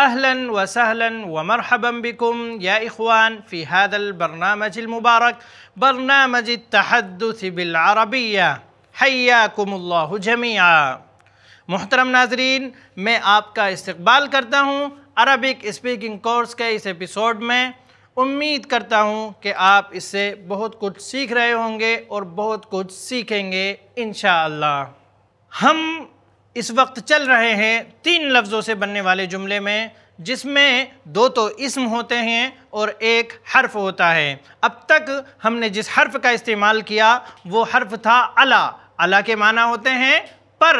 أهلا وسهلا ومرحبا بكم يا إخوان في هذا البرنامج المبارك برنامج التحدث بالعربية حياكم الله جميعا मोहतरम नाजरीन मैं आपका इस्तकबाल करता हूँ अरबिक स्पीकिंग कोर्स के इस एपिसोड में उम्मीद करता हूँ कि आप इससे बहुत कुछ सीख रहे होंगे और बहुत कुछ सीखेंगे इन हम इस वक्त चल रहे हैं तीन लफ्ज़ों से बनने वाले जुमले में जिसमें दो तो इसम होते हैं और एक हर्फ होता है अब तक हमने जिस हर्फ का इस्तेमाल किया वो हर्फ था अला अला के माना होते हैं पर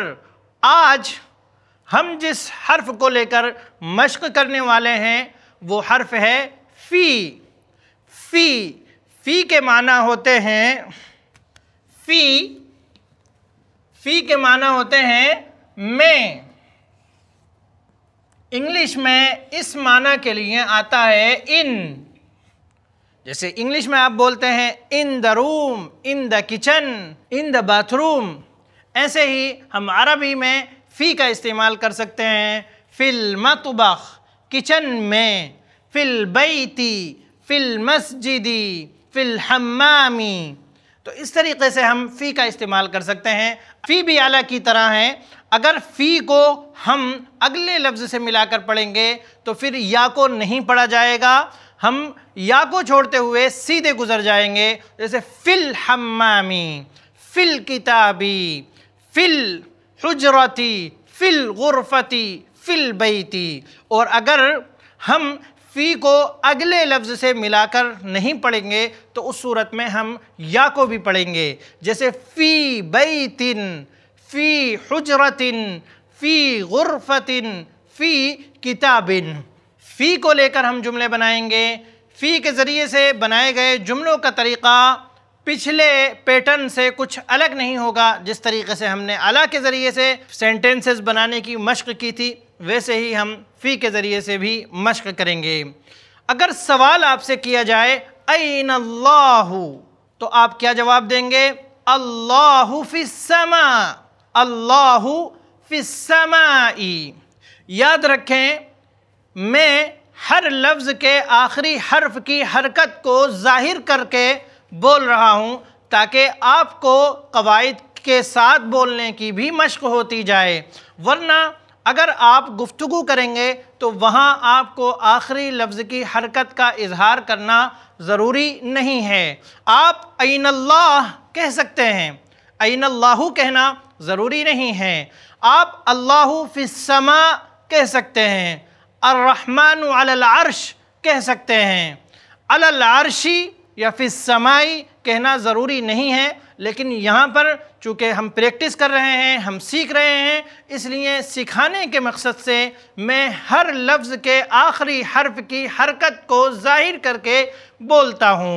आज हम जिस हर्फ को लेकर मश्क करने वाले हैं वो हर्फ है फ़ी फ़ी फ़ी के माना होते हैं फ़ी फ़ी के माना होते हैं में इंग्लिश में इस माना के लिए आता है इन जैसे इंग्लिश में आप बोलते हैं in the room in the kitchen in the bathroom ऐसे ही हम अरबी में फ़ी का इस्तेमाल कर सकते हैं फिल मतबख किचन में फिल बैती फिल मस्जिदी फिल हमामी तो इस तरीके से हम फ़ी का इस्तेमाल कर सकते हैं फ़ी भी आला की तरह है अगर फ़ी को हम अगले लफ्ज़ से मिलाकर पढ़ेंगे तो फिर या को नहीं पढ़ा जाएगा हम या को छोड़ते हुए सीधे गुजर जाएंगे जैसे फ़िल हमामी फ़िल किताबी फ़िल हजरती फ़िल गुरफती फ़िल बैती और अगर हम फ़ी को अगले लफ्ज़ से मिलाकर नहीं पढ़ेंगे तो उस सूरत में हम या को भी पढ़ेंगे जैसे फ़ी बैतिन फ़ी हजरतिन फ़ी गुरफतिन फ़ी किताबिन फ़ी को लेकर हम जुमले बनाएंगे फ़ी के ज़रिए से बनाए गए जुमलों का तरीक़ा पिछले पैटर्न से कुछ अलग नहीं होगा जिस तरीके से हमने अला के ज़रिए से सेंटेंसेस बनाने की मशक़ की थी वैसे ही हम फ़ी के ज़रिए से भी मश्क करेंगे अगर सवाल आपसे किया जाए अन अल्लाह तो आप क्या जवाब देंगे अल्लाह फ़िसमा अल्लाह फ़िसमाई याद रखें मैं हर लफ्ज़ के आखिरी हर्फ की हरकत को ज़ाहिर करके बोल रहा हूँ ताकि आपको कवायद के साथ बोलने की भी मश्क़ होती जाए वरना अगर आप गुफ्तु करेंगे तो वहाँ आपको आखिरी लफ्ज़ की हरकत का इजहार करना ज़रूरी नहीं है आप ऐन अल्लाह कह सकते हैं ऐन अल्लाह कहना ज़रूरी नहीं है आप अल्लाह फ़िसमा कह सकते हैं अर्रहमान अर्श कह सकते हैं अलल अर्शी या फ़िसमाई कहना ज़रूरी नहीं है लेकिन यहाँ पर चूँकि हम प्रैक्टिस कर रहे हैं हम सीख रहे हैं इसलिए सिखाने के मकसद से मैं हर लफ्ज़ के आखिरी हर्फ की हरकत को ज़ाहिर करके बोलता हूँ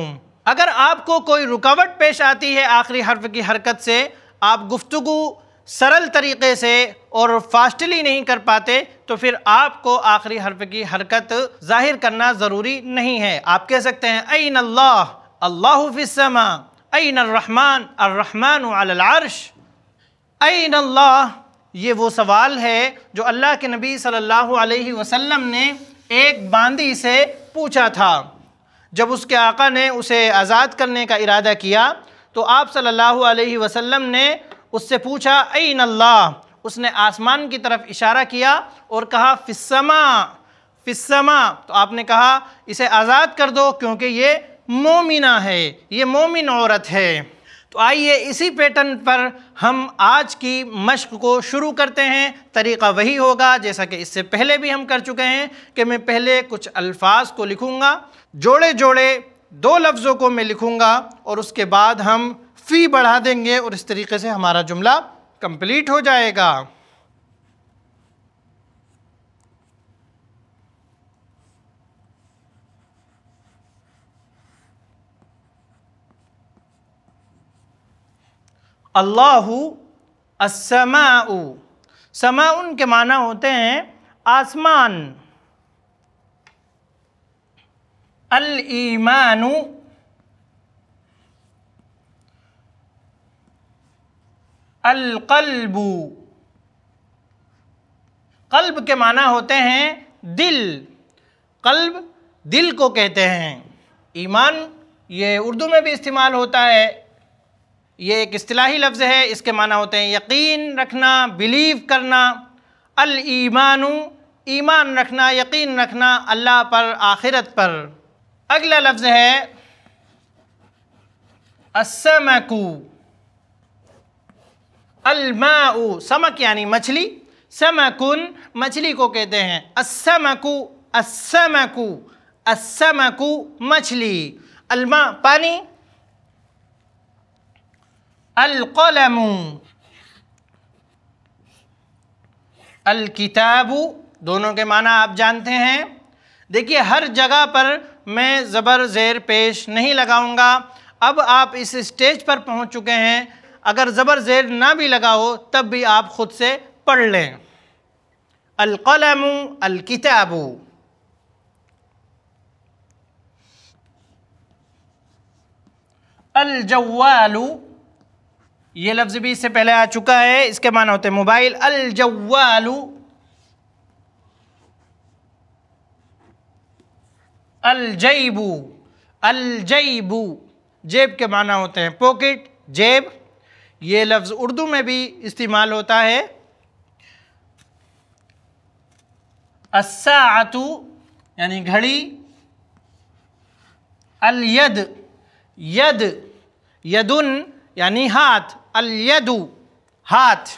अगर आपको कोई रुकावट पेश आती है आखिरी हर्फ की हरकत से आप गुफ्तु सरल तरीके से और फास्टली नहीं कर पाते तो फिर आपको आखिरी हर्फ की हरकत ज़ाहिर करना ज़रूरी नहीं है आप कह सकते हैं ऐन अल्लाह अल्लाह फिसमा अन रहमान अर्रहमान अलर्श अन अल्लाह ये वो सवाल है जो अल्लाह के नबी सल्लल्लाहु अलैहि वसल्लम ने एक बांदी से पूछा था जब उसके आका ने उसे आज़ाद करने का इरादा किया तो आप सल्लल्लाहु अलैहि वसल्लम ने उससे पूछा अन अल्लाह उसने आसमान की तरफ इशारा किया और कहा फ़िसमा फ़िसमा तो आपने कहा इसे आज़ाद कर दो क्योंकि ये मोमिना है ये मोमिन औरत है तो आइए इसी पैटर्न पर हम आज की मश्क को शुरू करते हैं तरीका वही होगा जैसा कि इससे पहले भी हम कर चुके हैं कि मैं पहले कुछ अल्फाज को लिखूँगा जोड़े जोड़े दो लफ्ज़ों को मैं लिखूँगा और उसके बाद हम फ़ी बढ़ा देंगे और इस तरीके से हमारा जुमला कंप्लीट हो जाएगा अल्लाह असमाउ समाउन के माना होते हैं आसमान अल ईमानु अलकल्बु कल्ब के माना होते हैं दिल कल्ब दिल को कहते हैं ईमान ये उर्दू में भी इस्तेमाल होता है ये एक असलाही लफ्ज़ है इसके माना होते हैं यकीन रखना बिलीव करना अल ईमानु ईमान रखना यकीन रखना अल्लाह पर आखिरत पर अगला लफ्ज़ है असमकू अलमाऊ समक यानी मछली समकुन मछली को कहते हैं असमकू असमकू असमकू मछली अलमा पानी القلم الكتاب दोनों के माना आप जानते हैं देखिए हर जगह पर मैं ज़बर ज़ेर पेश नहीं लगाऊंगा अब आप इस स्टेज पर पहुंच चुके हैं अगर ज़बर ज़ेर ना भी लगाओ तब भी आप ख़ुद से पढ़ लें अलकलम अलकिताबू अलजवालू ये लफ्ज़ भी इससे पहले आ चुका है इसके माना होते हैं मोबाइल अल जवालू अलजैबू अलजैबू जेब के माना होते हैं पॉकेट जेब ये लफ्ज़ उर्दू में भी इस्तेमाल होता है असातु यानी घड़ी अलयद यद यदुन यानी हाथ अलयदु हाथ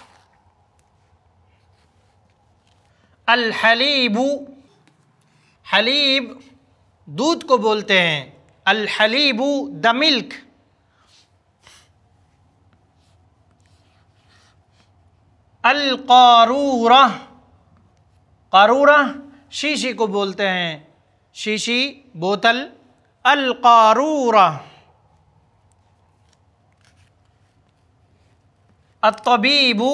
अलहलीबू हलीब दूध को बोलते हैं अलहलीबू द मिल्क अलकारूरा कारूरा शीशी को बोलते हैं शीशी बोतल अलकारूरा अतबीबु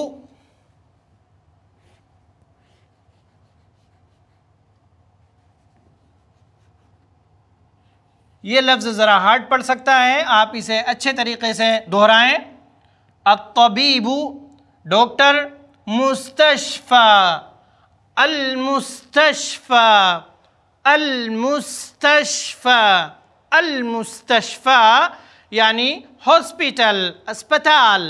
ये लफ्ज़ ज़रा हार्ड पड़ सकता है आप इसे अच्छे तरीके से दोहराएं अतबीबु डॉक्टर मुस्तशफ़ा अलमुस्तशफ़ा अलमुस्तशफ़ा अलमुस्तशफ़ा यानी हॉस्पिटल अस्पताल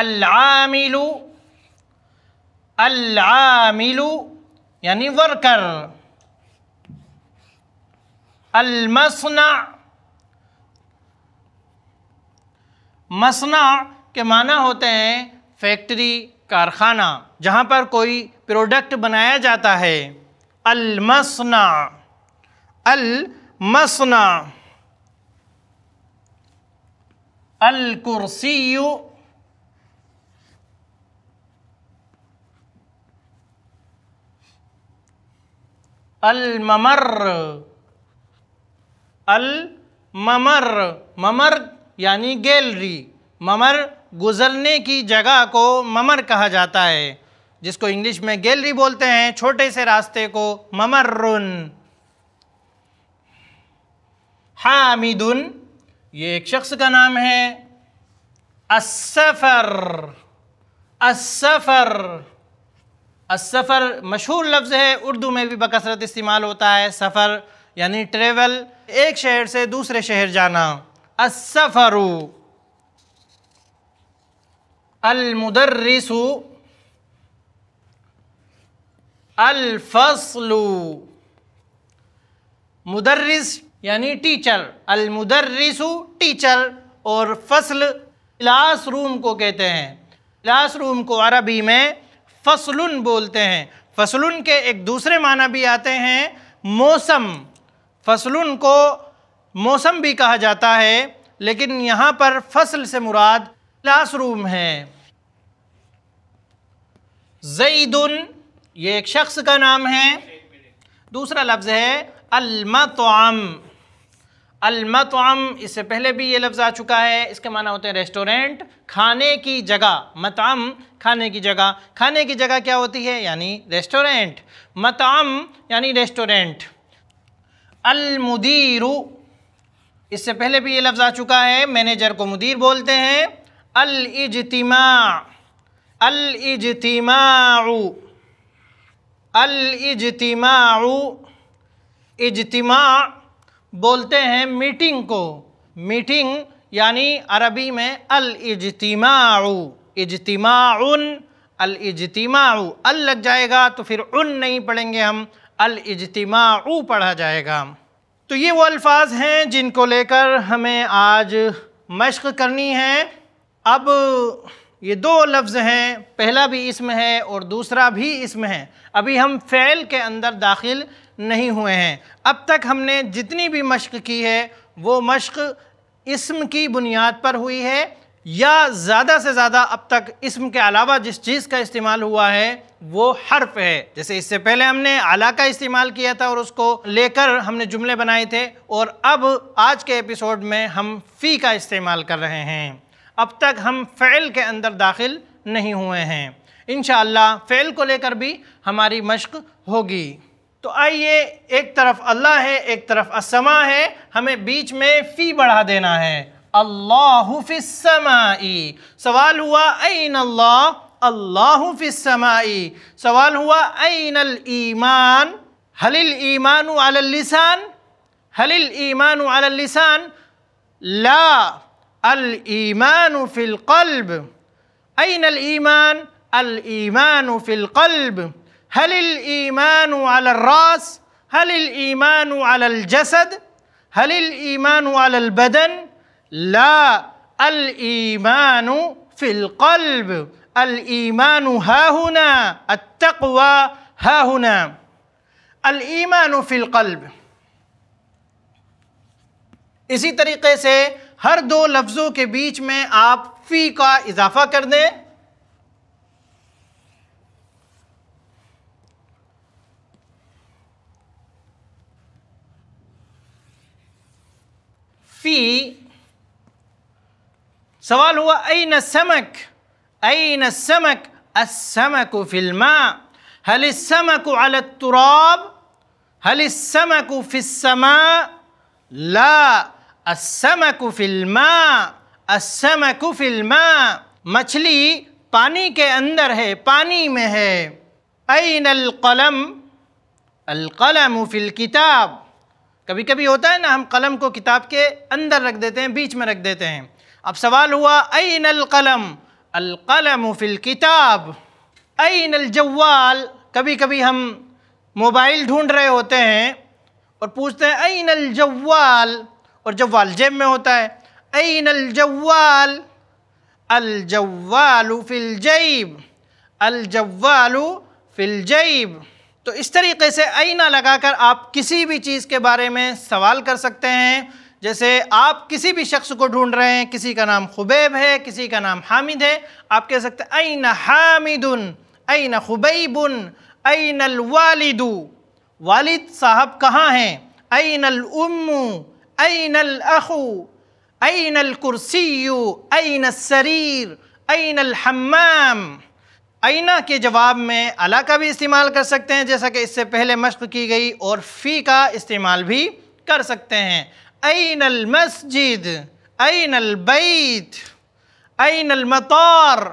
अल्लामिलु अल्लामिलु यानी वर्कर अलमसना मसना के माना होते हैं फैक्ट्री कारखाना जहाँ पर कोई प्रोडक्ट बनाया जाता है अलमसना अलमसना अल ममर अल ममर यानी गैलरी ममर गुज़रने की जगह को ममर कहा जाता है जिसको इंग्लिश में गैलरी बोलते हैं छोटे से रास्ते को ममर्रुन हामिदुन ये एक शख्स का नाम है असफ़र असफ़र असफ़र मशहूर लफ्ज़ है उर्दू में भी बकसरत इस्तेमाल होता है सफ़र यानी ट्रेवल एक शहर से दूसरे शहर जाना असफ़रु अलमुदर्रिसु अलफसलु मुदर्रिस यानी टीचर अलमुदर्रिसु टीचर और फसल क्लास रूम को कहते हैं क्लास रूम को अरबी में फसलुन बोलते हैं फसलुन के एक दूसरे माना भी आते हैं मौसम फसलुन को मौसम भी कहा जाता है लेकिन यहाँ पर फसल से मुराद क्लासरूम है जईदुन ये एक शख्स का नाम है दूसरा लफ्ज़ है अलमतम अलमतम इससे पहले भी ये लफ्ज़ आ चुका है इसके माना होते हैं रेस्टोरेंट खाने की जगह मतम खाने की जगह खाने की जगह क्या होती है यानी रेस्टोरेंट मतम यानी रेस्टोरेंट अलमुदीरु इससे पहले भी ये लफ्ज़ आ चुका है मैनेजर को मुदीर बोलते हैं अलइजतिमा अलइजतिमाउ अलइजतिमाउ इजतिमा बोलते हैं मीटिंग को मीटिंग यानी अरबी में अल इजतमाऊ इजतिमाउन अल इजतमाऊ अल लग जाएगा तो फिर उन नहीं पढ़ेंगे हम अल इजतमाऊ पढ़ा जाएगा तो ये वो अल्फाज हैं जिनको लेकर हमें आज मश्क करनी है अब ये दो लफ्ज़ हैं पहला भी इसम है और दूसरा भी इसम है अभी हम फ़ैल के अंदर दाखिल नहीं हुए हैं अब तक हमने जितनी भी मश्क की है वो मश्क इसम की बुनियाद पर हुई है या ज़्यादा से ज़्यादा अब तक इसम के अलावा जिस चीज़ का इस्तेमाल हुआ है वो हर्फ है जैसे इससे पहले हमने आला का इस्तेमाल किया था और उसको लेकर हमने जुमले बनाए थे और अब आज के एपिसोड में हम फ़ी का इस्तेमाल कर रहे हैं अब तक हम फ़ैल के अंदर दाखिल नहीं हुए हैं इन फ़ैल को लेकर भी हमारी मश्क होगी तो आइए एक तरफ अल्लाह है एक तरफ असमा है हमें बीच में फ़ी बढ़ा देना है अल्लाह अल्लाहफ़िसमाई सवाल हुआ ऐन अल्लाह अल्लाहफ़िसमाई सवाल हुआ ऐन ईमान हलिल ईमान अललिसान हलिल ईमान अललिसान ला अल ईमान फ़िलकल्ब ऐन ईमान अल ईमान फ़िलकल्ब हल ईमान अलरास हल ईमान अलजसद हल ईमान अलबदन ला अल ईमान फ़िलकल्ब अल ईमान हाहुना अतवा हाहुना अल ईमान फ़िलकल्ब इसी तरीके से हर दो लफ्ज़ों के बीच में आप फ़ी का इजाफ़ा कर दें في سؤال هو أين السمك؟ أين السمك؟ السمك في الماء هل السمك على التراب؟ هل السمك في السماء؟ لا السمك في الماء السمك في الماء مچھلی پانی کے اندر ہے پانی میں ہے أين القلم؟ القلم في الكتاب कभी कभी होता है ना हम कलम को किताब के अंदर रख देते हैं बीच में रख देते हैं अब सवाल हुआ अन अलकलम अलकलम फिल किताब अन अलजवाल कभी कभी हम मोबाइल ढूंढ रहे होते हैं और पूछते हैं अन अलजवाल और जवाल जेब में होता है अन अलजवाल अलजवाल फिल जैब अलजवाल फिल जैब तो इस तरीके से लगा कर आप किसी भी चीज़ के बारे में सवाल कर सकते हैं जैसे आप किसी भी शख्स को ढूंढ रहे हैं किसी का नाम खुबैब है किसी का नाम हामिद है आप कह सकते हैं आईना आई न खुबैबन आई वालिदू वालिद साहब कहाँ हैं नल उम्मू आईन अखू नल कुर्सी आईन शरीर नल हमाम आइना के जवाब में अला का भी इस्तेमाल कर सकते हैं जैसा कि इससे पहले मश्क की गई और फ़ी का इस्तेमाल भी कर सकते हैं अल मस्जिद अन अलबैत अल अलमतार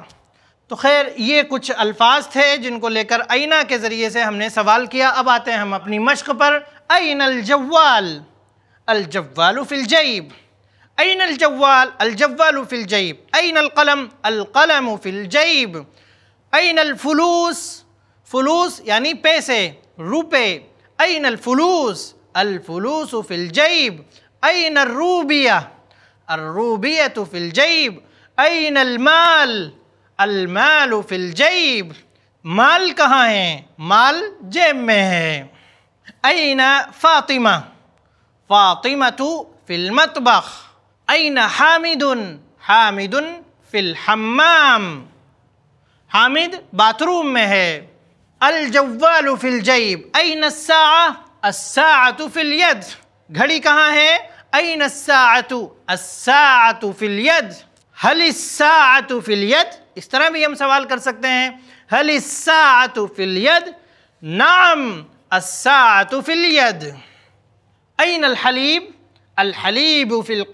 तो खैर ये कुछ अल्फाज थे जिनको लेकर आइना के ज़रिए से हमने सवाल किया अब आते हैं हम अपनी मश्क पर अन अलजवाल अलजवाल फ़िलजैब अन अलजवाल अलजवाल फ़िलजैब अल अलकलम अलकलम फ़िलजैब أين الفلوس فلوس يعني بيسي روبي أين الفلوس الفلوس في الجيب أين الروبية الروبية في الجيب أين المال المال في الجيب مال کہاں مال جیب أين فاطمة فاطمة في المطبخ أين حامد حامد في الحمام हामिद बाथरूम में है अलजवालफिल जईब अई नस्सातुफिल घड़ी कहाँ है अई नस्सातु अस्सातुफिल इस तरह भी हम सवाल कर सकते हैं हलिस्सातुफिल नाम अस्सातुफिल यद अन अलहलीब अलहलीब फिल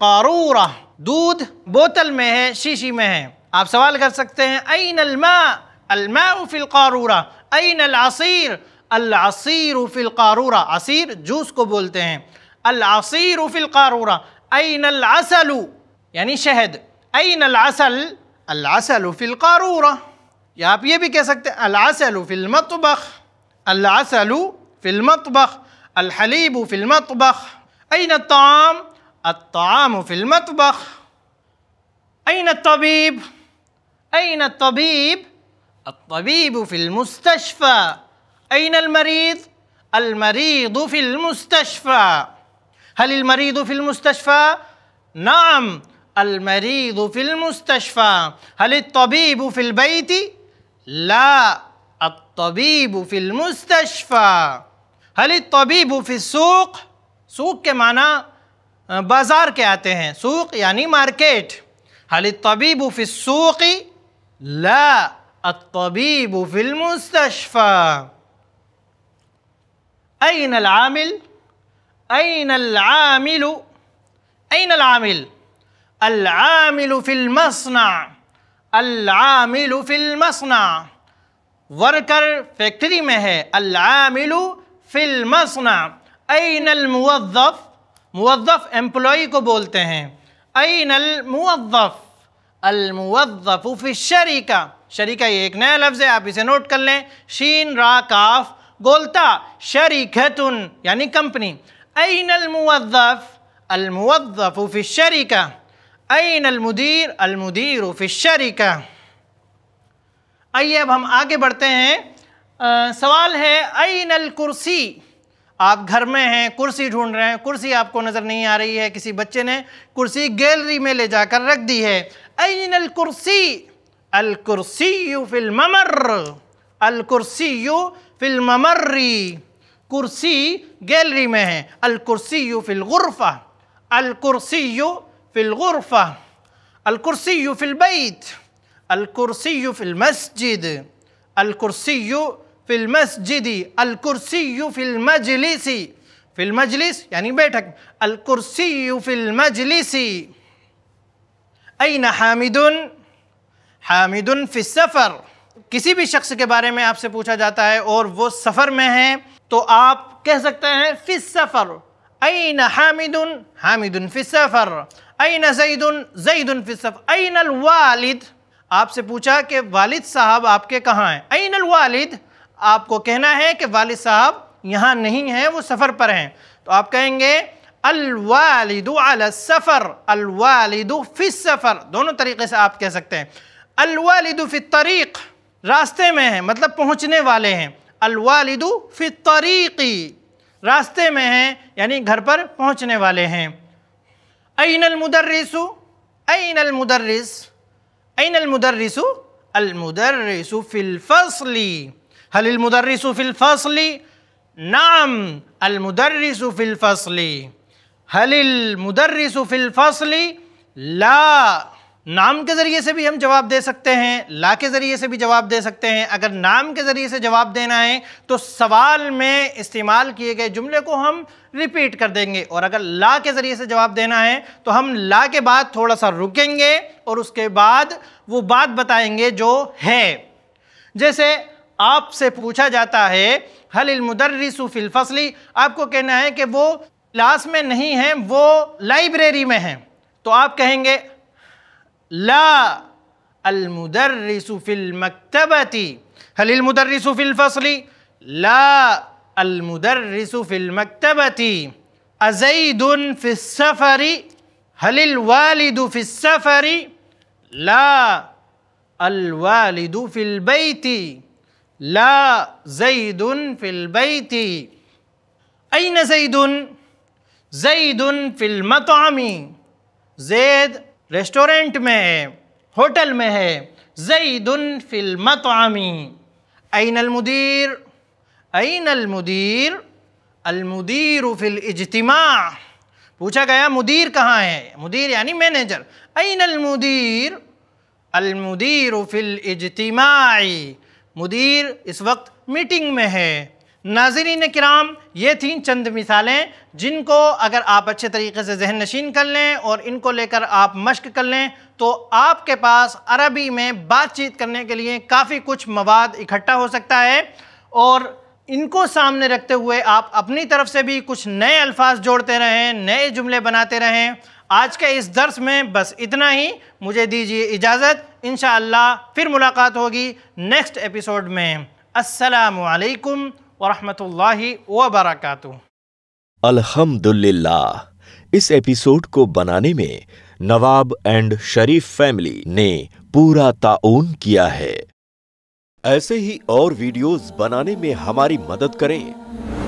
दूध बोतल में है शीशी में है آپ سوال کر سکتے ہیں این الماء الماء في القارورة اين العصير العصير في القارورة عصير جوس کو بولتے ہیں العصیر فی القارورہ این العسل يعني شہد اين العسل العسل في القارورة یا آپ یہ بھی کہہ سکتے ہیں العسل في المطبخ العسل في المطبخ الحليب في المطبخ اين الطعام الطعام في المطبخ اين الطبيب أين الطبيب؟ الطبيب في المستشفى أين المريض؟ المريض في المستشفى هل المريض في المستشفى؟ نعم المريض في المستشفى هل الطبيب في البيت؟ لا الطبيب في المستشفى هل الطبيب في السوق؟ سوق کے معنی بازار کے آتے ہیں سوق یعنی مارکیٹ هل الطبيب في السوق لا الطبيب في المستشفى أين العامل؟ أين العامل؟ أين العامل؟ العامل في المصنع العامل في المصنع وركر فكري مهي العامل في المصنع أين الموظف؟ موظف employee كو بولتے أين الموظف؟ अलमुवफ़ी शरीका शरीका ये एक नया लफ्ज़ है आप इसे नोट कर लें शीन रा काफ गोलता शरीकतुन यानी कंपनी अन अलमुवफ़ अलमुवफ़ी शरीका अन अलमुदीर अलमुदीर फ़ी शरीका आइए अब हम आगे बढ़ते हैं आ, सवाल है अन अलकुर्सी आप घर में हैं कुर्सी ढूंढ रहे हैं कुर्सी आपको नज़र नहीं आ रही है किसी बच्चे ने कुर्सी गैलरी में ले जाकर रख दी है अन अल कुर्सी अल कुर्सी यू फिल ममर अल कुर्सी यू फिल ममर्री कुर्सी गैलरी में है अल कुर्सी यू फिल गुरफा अल कुर्सी यू फिल गुरफा अल कुर्सी यू फिल बैत अल कुर्सी यू फिल मस्जिद अल कुर्सी यू फिल मस्जिदी यू फिल मजलिसी फिल मजलिस यानी बैठक यू फिल मजलिसी न हामिदुन हामिदुन फिस सफ़र किसी भी शख्स के बारे में आपसे पूछा जाता है और वो सफ़र में है तो आप कह सकते हैं फिस सफ़र न हामिदुन हामिदुन फिस सफ़र न जईदुन जईदुन फिस सफ़र नल वालिद आपसे पूछा कि वालिद साहब आपके कहाँ हैं नल वालिद आपको कहना है कि वाल साहब यहाँ नहीं हैं वो सफ़र पर हैं तो आप कहेंगे अलवालिदु सफ़र अलवालिदु फिस सफ़र दोनों तरीके से आप कह सकते हैं अलवालिदु फित तरीक़ रास्ते में हैं मतलब पहुँचने वाले हैं अलवालिदु फित तरीक़ी रास्ते में हैं यानी घर पर पहुँचने वाले हैं अन अलमुदर्रिसु अन अलमुदर्रिस अन अलमुदर्रिसु अलमुदर्रिसु फ़िल फ़सली हलिलमदर्रसफ़िलफ़सली नाम अलमदर्रसफ़िलफ़सली हलिलमदर्रसफ़िलफ़सली ला नाम के ज़रिए से भी हम जवाब दे सकते हैं ला के ज़रिए से भी जवाब दे सकते हैं अगर नाम के ज़रिए से जवाब देना है तो सवाल में इस्तेमाल किए गए जुमले को हम रिपीट कर देंगे और अगर ला के ज़रिए से जवाब देना है तो हम ला के बाद थोड़ा सा रुकेंगे और उसके बाद वो बात बताएंगे जो है जैसे आपसे पूछा जाता है हल मुदर्रिसु फिल फसली आपको कहना है कि वो क्लास में नहीं है वो लाइब्रेरी में है तो आप कहेंगे ला अलमुदर्रिसफिल मकतबती हल अलमुदर्रिसु फसली ला अलमुदर्रिसफिल मकतबती अजैदुन फिसफ़री हल वालिदु ला अलवालिदुफिल बैती ला जईदन फिलबैती अन जईदन जईदन फिल्मतमी जैद रेस्टोरेंट में है होटल में है जईदन फिल्मतमी अन अलमुदीर अन अलमुदीर अलमुदीर फिल इजतमा पूछा गया मुदीर कहाँ है मुदीर यानी मैनेजर अन अलमुदीर अलमुदीर फिल इजतमाई मुदीर इस वक्त मीटिंग में है नाजरीन कराम ये थी चंद मिसालें जिनको अगर आप अच्छे तरीके से जहन नशीन कर लें और इनको लेकर आप मश्क कर लें तो आपके पास अरबी में बातचीत करने के लिए काफ़ी कुछ मवाद इकट्ठा हो सकता है और इनको सामने रखते हुए आप अपनी तरफ से भी कुछ नए अल्फाज जोड़ते रहें नए जुमले बनाते रहें आज के इस दर्स में बस इतना ही मुझे दीजिए इजाज़त इन फिर मुलाकात होगी नेक्स्ट एपिसोड में असलकम वरहमतुल्लाहि वबरकatuh अल्हम्दुलिल्लाह इस एपिसोड को बनाने में नवाब एंड शरीफ फैमिली ने पूरा ताउन किया है ऐसे ही और वीडियोस बनाने में हमारी मदद करें